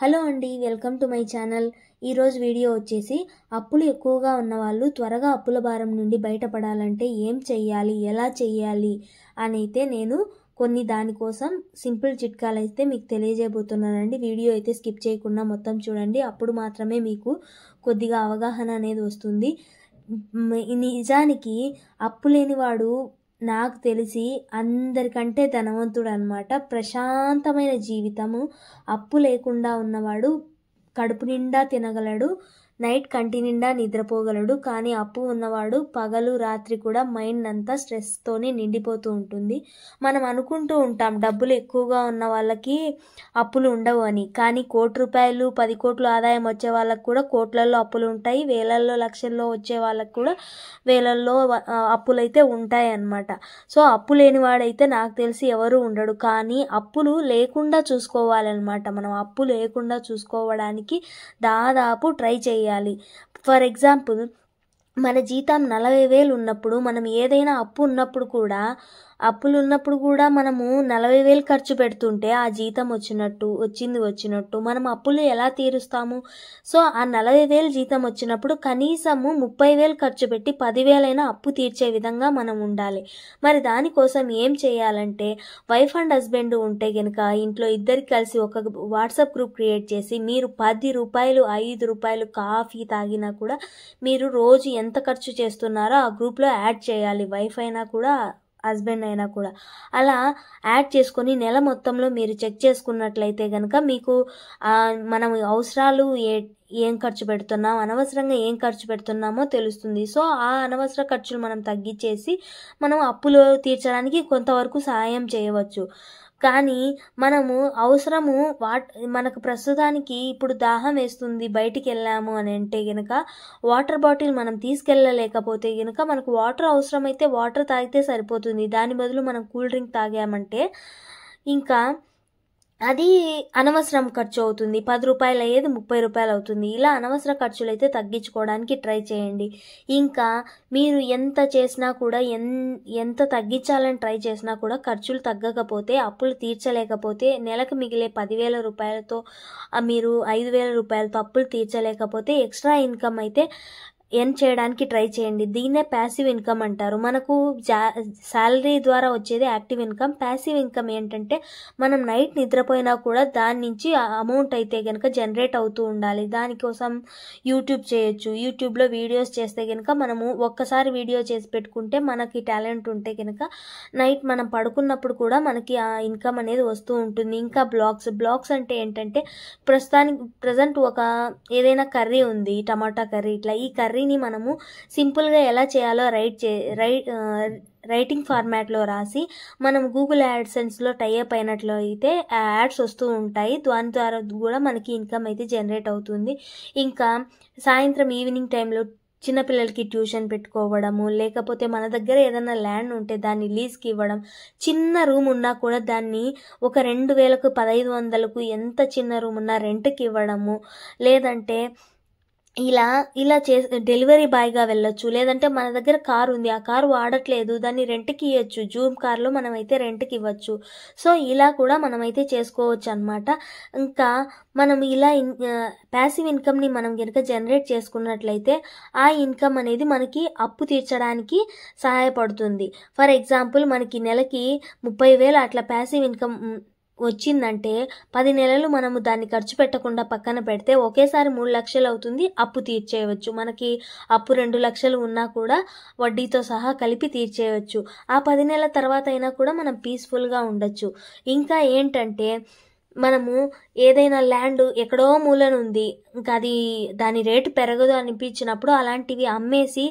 hello అండి welcome to my channel ఈరోజు video వచ్చేసి అప్పులు ఎక్కువగా ఉన్నవాళ్ళు త్వరగా అప్పుల భారం నుండి బయటపడాలంటే ఏం చెయ్యాలి ఎలా చెయ్యాలి అనైతే నేను కొన్ని దానికోసం సింపుల్ చిట్కాలు అయితే మీకు తెలియజేయబోతున్నానండి వీడియో అయితే స్కిప్ చేయకుండా మొత్తం చూడండి అప్పుడు మాత్రమే మీకు కొద్దిగా అవగాహన అనేది వస్తుంది నిజానికి అప్పు లేనివాడు నాకు తెలిసి అందరికంటే ధనవంతుడు అనమాట ప్రశాంతమైన జీవితము అప్పు లేకుండా ఉన్నవాడు కడుపు నిండా తినగలడు నైట్ కంటి నిండా నిద్రపోగలడు కానీ అప్పు ఉన్నవాడు పగలు రాత్రి కూడా మైండ్ అంతా స్ట్రెస్తోనే నిండిపోతూ ఉంటుంది మనం అనుకుంటూ ఉంటాం డబ్బులు ఎక్కువగా ఉన్న వాళ్ళకి అప్పులు ఉండవు అని కానీ కోటి రూపాయలు పది కోట్లు ఆదాయం వచ్చే వాళ్ళకు కూడా కోట్లలో అప్పులు ఉంటాయి వేలల్లో లక్షల్లో వచ్చే వాళ్ళకు కూడా వేలల్లో అప్పులైతే ఉంటాయి అన్నమాట సో అప్పు లేనివాడైతే నాకు తెలిసి ఎవరు ఉండడు కానీ అప్పులు లేకుండా చూసుకోవాలన్నమాట మనం అప్పు లేకుండా చూసుకోవడానికి దాదాపు ట్రై చేయాలి చేయాలి ఫర్ ఎగ్జాంపుల్ మన జీతం నలభై వేలు ఉన్నప్పుడు మనం ఏదైనా అప్పు ఉన్నప్పుడు కూడా అప్పులు ఉన్నప్పుడు కూడా మనము నలభై వేలు ఖర్చు పెడుతుంటే ఆ జీతం వచ్చినట్టు వచ్చింది వచ్చినట్టు మనం అప్పులు ఎలా తీరుస్తాము సో ఆ నలభై వేలు జీతం వచ్చినప్పుడు కనీసము ముప్పై వేలు ఖర్చు పెట్టి పదివేలైనా అప్పు తీర్చే విధంగా మనం ఉండాలి మరి దానికోసం ఏం చేయాలంటే వైఫ్ అండ్ హస్బెండ్ ఉంటే కనుక ఇంట్లో ఇద్దరికి కలిసి ఒక వాట్సాప్ గ్రూప్ క్రియేట్ చేసి మీరు పది రూపాయలు ఐదు రూపాయలు కాఫీ తాగినా కూడా మీరు రోజు ఎంత ఖర్చు చేస్తున్నారో ఆ గ్రూప్లో యాడ్ చేయాలి వైఫ్ అయినా కూడా హస్బెండ్ అయినా కూడా అలా యాడ్ చేసుకొని నెల మొత్తంలో మీరు చెక్ చేసుకున్నట్లయితే కనుక మీకు మనం అవసరాలు ఏ ఏం ఖర్చు పెడుతున్నాం అనవసరంగా ఏం ఖర్చు పెడుతున్నామో తెలుస్తుంది సో ఆ అనవసర ఖర్చులు మనం తగ్గించేసి మనం అప్పులు తీర్చడానికి కొంతవరకు సహాయం చేయవచ్చు కానీ మనము అవసరము వాట్ మనకు ప్రస్తుతానికి ఇప్పుడు దాహం వేస్తుంది బయటికి వెళ్ళాము అని అంటే గనుక వాటర్ బాటిల్ మనం తీసుకెళ్ళలేకపోతే గనుక మనకు వాటర్ అవసరమైతే వాటర్ తాగితే సరిపోతుంది దాని బదులు మనం కూల్ డ్రింక్ తాగామంటే ఇంకా అది అనవసరం ఖర్చు అవుతుంది పది రూపాయలు అయ్యేది ముప్పై రూపాయలు అవుతుంది ఇలా అనవసర ఖర్చులు అయితే తగ్గించుకోవడానికి ట్రై చేయండి ఇంకా మీరు ఎంత చేసినా కూడా ఎన్ ఎంత తగ్గించాలని ట్రై చేసినా కూడా ఖర్చులు తగ్గకపోతే అప్పులు తీర్చలేకపోతే నెలకు మిగిలే పదివేల రూపాయలతో మీరు ఐదు వేల రూపాయలతో అప్పులు తీర్చలేకపోతే ఎక్స్ట్రా ఇన్కమ్ అయితే ఎర్న్ చేయడానికి ట్రై చేయండి దీన్నే ప్యాసివ్ ఇన్కమ్ అంటారు మనకు జా శాలరీ ద్వారా వచ్చేది యాక్టివ్ ఇన్కమ్ ప్యాసివ్ ఇన్కమ్ ఏంటంటే మనం నైట్ నిద్రపోయినా కూడా దాని నుంచి అమౌంట్ అయితే కనుక జనరేట్ అవుతూ ఉండాలి దానికోసం యూట్యూబ్ చేయొచ్చు యూట్యూబ్లో వీడియోస్ చేస్తే కనుక మనము ఒక్కసారి వీడియో చేసి పెట్టుకుంటే మనకి టాలెంట్ ఉంటే కనుక నైట్ మనం పడుకున్నప్పుడు కూడా మనకి ఆ ఇన్కమ్ అనేది వస్తూ ఉంటుంది ఇంకా బ్లాగ్స్ బ్లాగ్స్ అంటే ఏంటంటే ప్రస్తుతానికి ప్రజెంట్ ఒక ఏదైనా కర్రీ ఉంది టమాటా కర్రీ ఇట్లా ఈ కర్రీ స్టోరీని మనము సింపుల్గా ఎలా చేయాలో రైట్ చే రైట్ రైటింగ్ ఫార్మాట్లో రాసి మనం గూగుల్ యాడ్సెన్స్లో టైఅప్ అయినట్లు అయితే యాడ్స్ వస్తూ ఉంటాయి దాని ద్వారా కూడా మనకి ఇన్కమ్ అయితే జనరేట్ అవుతుంది ఇంకా సాయంత్రం ఈవినింగ్ టైంలో చిన్నపిల్లలకి ట్యూషన్ పెట్టుకోవడము లేకపోతే మన దగ్గర ఏదైనా ల్యాండ్ ఉంటే దాన్ని లీజ్కి ఇవ్వడం చిన్న రూమ్ ఉన్నా కూడా దాన్ని ఒక రెండు వేలకు పదహైదు వందలకు ఎంత చిన్న రూమ్ ఉన్నా రెంట్కి ఇవ్వడము లేదంటే ఇలా ఇలా చే డెలివరీ బాయ్గా వెళ్ళొచ్చు లేదంటే మన దగ్గర కారు ఉంది ఆ కారు వాడట్లేదు దాన్ని రెంట్కి ఇవ్వచ్చు జూమ్ కార్లో మనమైతే రెంట్కి ఇవ్వచ్చు సో ఇలా కూడా మనమైతే చేసుకోవచ్చు అనమాట ఇంకా మనం ఇలా ఇన్ ప్యాసివ్ ఇన్కమ్ని మనం కనుక జనరేట్ చేసుకున్నట్లయితే ఆ ఇన్కమ్ అనేది మనకి అప్పు తీర్చడానికి సహాయపడుతుంది ఫర్ ఎగ్జాంపుల్ మనకి నెలకి ముప్పై వేలు అట్లా ప్యాసివ్ ఇన్కమ్ వచ్చిందంటే పది నెలలు మనము దాన్ని ఖర్చు పెట్టకుండా పక్కన పెడితే ఒకేసారి మూడు లక్షలు అవుతుంది అప్పు తీర్చేయవచ్చు మనకి అప్పు రెండు లక్షలు ఉన్నా కూడా వడ్డీతో సహా కలిపి తీర్చేయవచ్చు ఆ పది నెలల తర్వాత అయినా కూడా మనం పీస్ఫుల్గా ఉండొచ్చు ఇంకా ఏంటంటే మనము ఏదైనా ల్యాండ్ ఎక్కడో మూలనుంది ఇంకా అది దాని రేటు పెరగదు అనిపించినప్పుడు అలాంటివి అమ్మేసి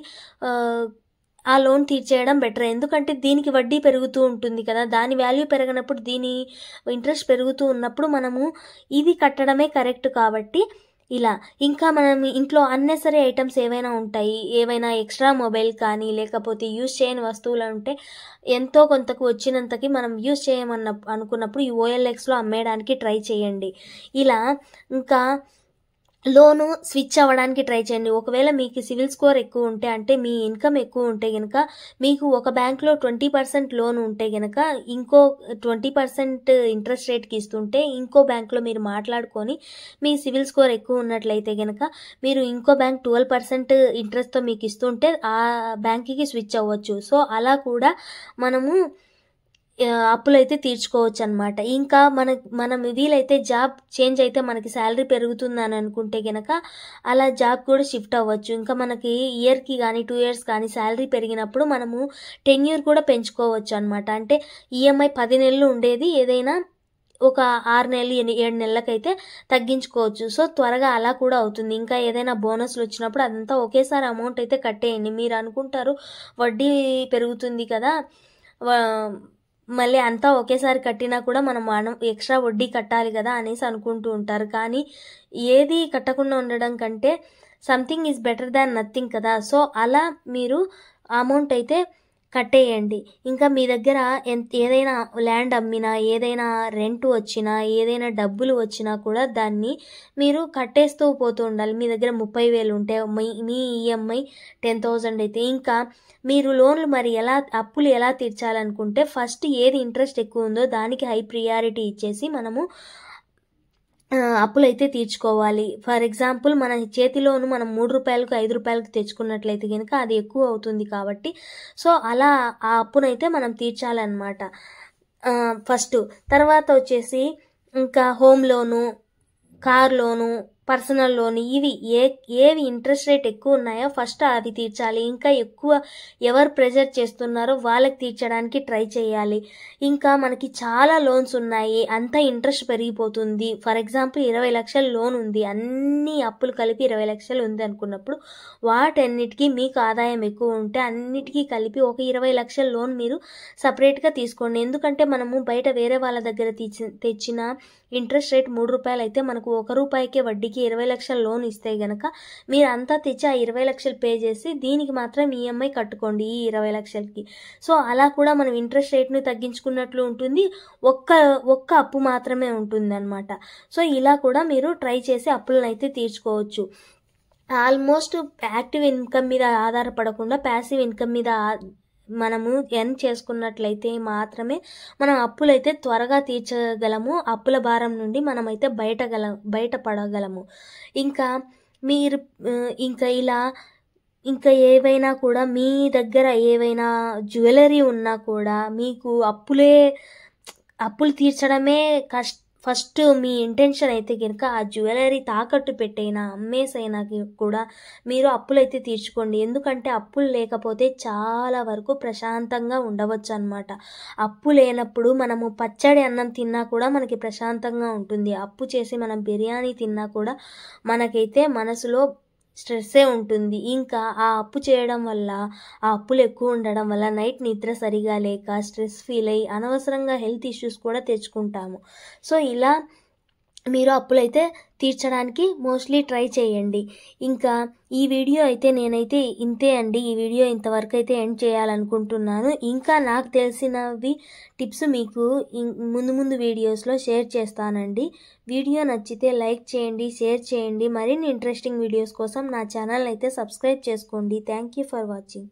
ఆ లోన్ తీర్చేయడం బెటర్ ఎందుకంటే దీనికి వడ్డీ పెరుగుతూ ఉంటుంది కదా దాని వాల్యూ పెరగనప్పుడు దీని ఇంట్రెస్ట్ పెరుగుతూ ఉన్నప్పుడు మనము ఇది కట్టడమే కరెక్ట్ కాబట్టి ఇలా ఇంకా మనం ఇంట్లో అన్నెసరీ ఐటమ్స్ ఏవైనా ఉంటాయి ఏవైనా ఎక్స్ట్రా మొబైల్ కానీ లేకపోతే యూజ్ చేయని వస్తువులు ఉంటే ఎంతో కొంతకు వచ్చినంతకి మనం యూజ్ చేయమన్న అనుకున్నప్పుడు ఈ ఓఎల్ఎక్స్లో అమ్మేయడానికి ట్రై చేయండి ఇలా ఇంకా లోను స్విచ్ అవ్వడానికి ట్రై చేయండి ఒకవేళ మీకు సివిల్ స్కోర్ ఎక్కువ ఉంటే అంటే మీ ఇన్కమ్ ఎక్కువ ఉంటే గనక మీకు ఒక బ్యాంక్లో ట్వంటీ పర్సెంట్ లోన్ ఉంటే గనక ఇంకో ట్వంటీ పర్సెంట్ ఇంట్రెస్ట్ రేట్కి ఇస్తుంటే ఇంకో బ్యాంక్లో మీరు మాట్లాడుకొని మీ సివిల్ స్కోర్ ఎక్కువ ఉన్నట్లయితే గనక మీరు ఇంకో బ్యాంక్ ట్వెల్వ్ పర్సెంట్ ఇంట్రెస్ట్తో మీకు ఇస్తుంటే ఆ బ్యాంక్కి స్విచ్ అవ్వచ్చు సో అలా కూడా మనము అప్పులైతే తీర్చుకోవచ్చు అనమాట ఇంకా మన మనం వీలైతే జాబ్ చేంజ్ అయితే మనకి శాలరీ పెరుగుతుందని అనుకుంటే గనక అలా జాబ్ కూడా షిఫ్ట్ అవ్వచ్చు ఇంకా మనకి ఇయర్కి కానీ టూ ఇయర్స్ కానీ శాలరీ పెరిగినప్పుడు మనము టెన్ ఇయర్ కూడా పెంచుకోవచ్చు అనమాట అంటే ఈఎంఐ పది నెలలు ఉండేది ఏదైనా ఒక ఆరు నెలలు ఏడు నెలలకైతే తగ్గించుకోవచ్చు సో త్వరగా అలా కూడా అవుతుంది ఇంకా ఏదైనా బోనస్లు వచ్చినప్పుడు అదంతా ఒకేసారి అమౌంట్ అయితే కట్టేయండి మీరు అనుకుంటారు వడ్డీ పెరుగుతుంది కదా మళ్ళీ అంతా ఒకేసారి కట్టినా కూడా మనం మనం ఎక్స్ట్రా వడ్డీ కట్టాలి కదా అనేసి అనుకుంటూ ఉంటారు కానీ ఏది కట్టకుండా ఉండడం కంటే something is better than nothing కదా సో అలా మీరు అమౌంట్ అయితే కట్టేయండి ఇంకా మీ దగ్గర ఏదైనా ల్యాండ్ అమ్మినా ఏదైనా రెంట్ వచ్చినా ఏదైనా డబ్బులు వచ్చినా కూడా దాన్ని మీరు కట్టేస్తూ పోతూ ఉండాలి మీ దగ్గర ముప్పై వేలు ఉంటే మీ ఈఎంఐ e టెన్ థౌజండ్ అయితే ఇంకా మీరు లోన్లు మరి ఎలా అప్పులు ఎలా తీర్చాలనుకుంటే ఫస్ట్ ఏది ఇంట్రెస్ట్ ఎక్కువ ఉందో దానికి హై ప్రియారిటీ ఇచ్చేసి మనము అప్పులైతే తీర్చుకోవాలి ఫర్ ఎగ్జాంపుల్ మన చేతిలోను మనం మూడు రూపాయలకు ఐదు రూపాయలకు తెచ్చుకున్నట్లయితే కనుక అది ఎక్కువ అవుతుంది కాబట్టి సో అలా ఆ అప్పునైతే మనం తీర్చాలన్నమాట ఫస్ట్ తర్వాత వచ్చేసి ఇంకా home loan car loan personal loan ఇవి ఏ ఏవి ఇంట్రెస్ట్ రేట్ ఎక్కువ ఉన్నాయో ఫస్ట్ అవి తీర్చాలి ఇంకా ఎక్కువ ఎవరు ప్రెజర్ చేస్తున్నారో వాళ్ళకి తీర్చడానికి ట్రై చేయాలి ఇంకా మనకి చాలా లోన్స్ ఉన్నాయి అంతా ఇంట్రెస్ట్ పెరిగిపోతుంది ఫర్ ఎగ్జాంపుల్ ఇరవై లక్షల లోన్ ఉంది అన్ని అప్పులు కలిపి ఇరవై లక్షలు ఉంది అనుకున్నప్పుడు వాటన్నిటికీ మీకు ఆదాయం ఎక్కువ ఉంటే అన్నిటికీ కలిపి ఒక ఇరవై లక్షల లోన్ మీరు సపరేట్గా తీసుకోండి ఎందుకంటే మనము బయట వేరే వాళ్ళ దగ్గర తెచ్చిన ఇంట్రెస్ట్ రేట్ మూడు రూపాయలు అయితే మనకు ఒక రూపాయికే వడ్డీకి మనకి ఇరవై లక్షల లోన్ ఇస్తే గనక మీరంతా తెచ్చి ఆ ఇరవై లక్షలు పే చేసి దీనికి మాత్రం ఈఎంఐ e కట్టుకోండి ఈ ఇరవై లక్షలకి సో అలా కూడా మనం ఇంట్రెస్ట్ రేట్ని తగ్గించుకున్నట్లు ఉంటుంది ఒక్క ఒక్క అప్పు మాత్రమే ఉంటుంది అనమాట సో ఇలా కూడా మీరు ట్రై చేసి అప్పులను అయితే తీర్చుకోవచ్చు ఆల్మోస్ట్ యాక్టివ్ ఇన్కమ్ మీద ఆధారపడకుండా ప్యాసివ్ ఇన్కమ్ మీద మనము ఎన్ చేసుకున్నట్లయితే మాత్రమే మనం అప్పులైతే త్వరగా తీర్చగలము అప్పుల భారం నుండి మనమైతే బయటగల బయటపడగలము ఇంకా మీరు ఇంకా ఇలా ఇంకా ఏవైనా కూడా మీ దగ్గర ఏవైనా జ్యువెలరీ ఉన్నా కూడా మీకు అప్పులే అప్పులు తీర్చడమే కష్ట ఫస్ట్ మీ ఇంటెన్షన్ అయితే కనుక ఆ జ్యువెలరీ తాకట్టు పెట్టైనా అమ్మేసైనా కూడా మీరు అప్పులైతే తీర్చుకోండి ఎందుకంటే అప్పులు లేకపోతే చాలా వరకు ప్రశాంతంగా ఉండవచ్చు అనమాట అప్పు లేనప్పుడు మనము పచ్చడి అన్నం తిన్నా కూడా మనకి ప్రశాంతంగా ఉంటుంది అప్పు చేసి మనం బిర్యానీ తిన్నా కూడా మనకైతే మనసులో స్ట్రెస్సే ఉంటుంది ఇంకా ఆ అప్పు చేయడం వల్ల ఆ అప్పులు ఎక్కువ ఉండడం వల్ల నైట్ నిద్ర సరిగా లేక స్ట్రెస్ ఫీల్ అయ్యి అనవసరంగా హెల్త్ ఇష్యూస్ కూడా తెచ్చుకుంటాము సో ఇలా మీరు అప్పులైతే తీర్చడానికి మోస్ట్లీ ట్రై చేయండి ఇంకా ఈ వీడియో అయితే నేనైతే ఇంతే అండి ఈ వీడియో ఇంతవరకు అయితే ఎండ్ చేయాలనుకుంటున్నాను ఇంకా నాకు తెలిసినవి టిప్స్ మీకు ముందు ముందు వీడియోస్లో షేర్ చేస్తానండి వీడియో నచ్చితే లైక్ చేయండి షేర్ చేయండి మరిన్ని ఇంట్రెస్టింగ్ వీడియోస్ కోసం నా ఛానల్ అయితే సబ్స్క్రైబ్ చేసుకోండి థ్యాంక్ ఫర్ వాచింగ్